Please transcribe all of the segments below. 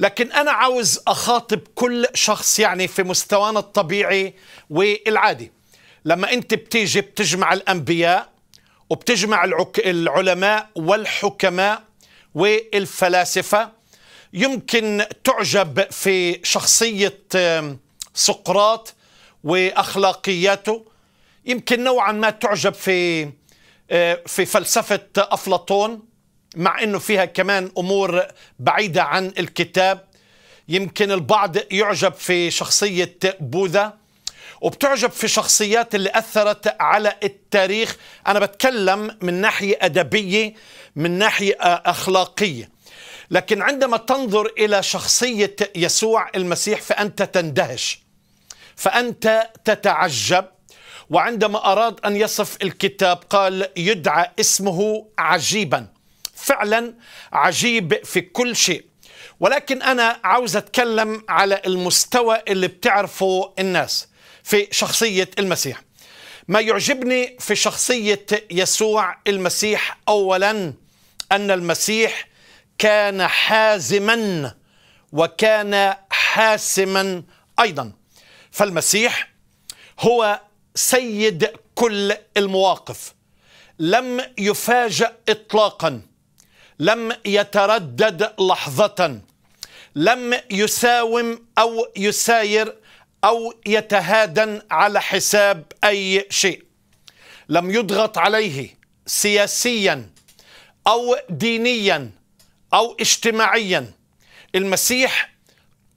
لكن أنا عاوز أخاطب كل شخص يعني في مستوانا الطبيعي والعادي لما أنت بتيجي بتجمع الأنبياء وبتجمع العلماء والحكماء والفلاسفة يمكن تعجب في شخصية سقراط وأخلاقياته يمكن نوعا ما تعجب في آه، في فلسفة أفلاطون مع انه فيها كمان امور بعيده عن الكتاب يمكن البعض يعجب في شخصيه بوذا وبتعجب في شخصيات اللي اثرت على التاريخ انا بتكلم من ناحيه ادبيه من ناحيه آه، اخلاقيه لكن عندما تنظر الى شخصيه يسوع المسيح فانت تندهش فانت تتعجب وعندما اراد ان يصف الكتاب قال يدعى اسمه عجيبا فعلا عجيب في كل شيء ولكن أنا عاوز أتكلم على المستوى اللي بتعرفه الناس في شخصية المسيح ما يعجبني في شخصية يسوع المسيح أولا أن المسيح كان حازما وكان حاسما أيضا فالمسيح هو سيد كل المواقف لم يفاجأ إطلاقا لم يتردد لحظة لم يساوم أو يساير أو يتهادن على حساب أي شيء لم يضغط عليه سياسيا أو دينيا أو اجتماعيا المسيح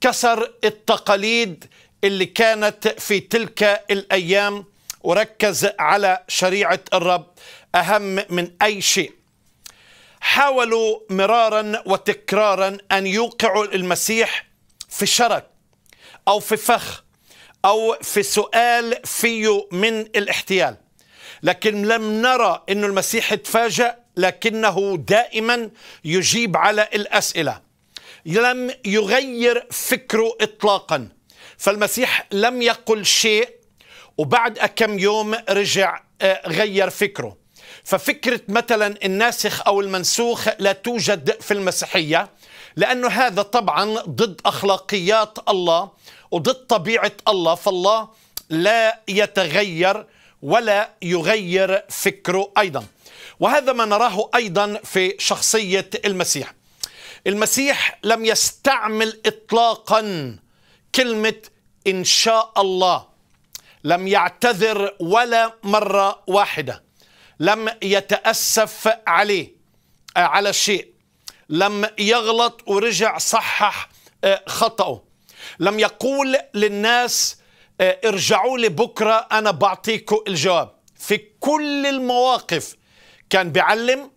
كسر التقاليد اللي كانت في تلك الأيام وركز على شريعة الرب أهم من أي شيء حاولوا مرارا وتكرارا أن يوقعوا المسيح في شرك أو في فخ أو في سؤال فيه من الاحتيال لكن لم نرى أن المسيح تفاجأ لكنه دائما يجيب على الأسئلة لم يغير فكره إطلاقا فالمسيح لم يقل شيء وبعد كم يوم رجع آه، غير فكره ففكرة مثلا الناسخ أو المنسوخ لا توجد في المسيحية لأنه هذا طبعا ضد أخلاقيات الله وضد طبيعة الله فالله لا يتغير ولا يغير فكره أيضا وهذا ما نراه أيضا في شخصية المسيح المسيح لم يستعمل إطلاقا كلمة إن شاء الله لم يعتذر ولا مرة واحدة لم يتأسف عليه آه، على الشيء لم يغلط ورجع صحح آه، خطأه لم يقول للناس آه، ارجعوا لي بكرة أنا بعطيكم الجواب في كل المواقف كان بيعلم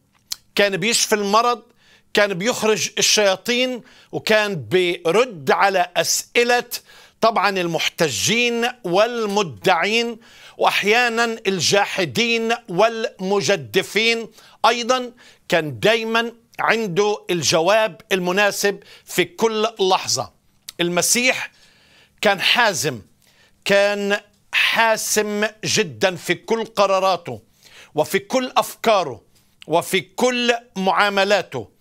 كان بيشفي المرض كان بيخرج الشياطين وكان بيرد على أسئلة طبعا المحتجين والمدعين واحيانا الجاحدين والمجدفين ايضا كان دايما عنده الجواب المناسب في كل لحظه المسيح كان حازم كان حاسم جدا في كل قراراته وفي كل افكاره وفي كل معاملاته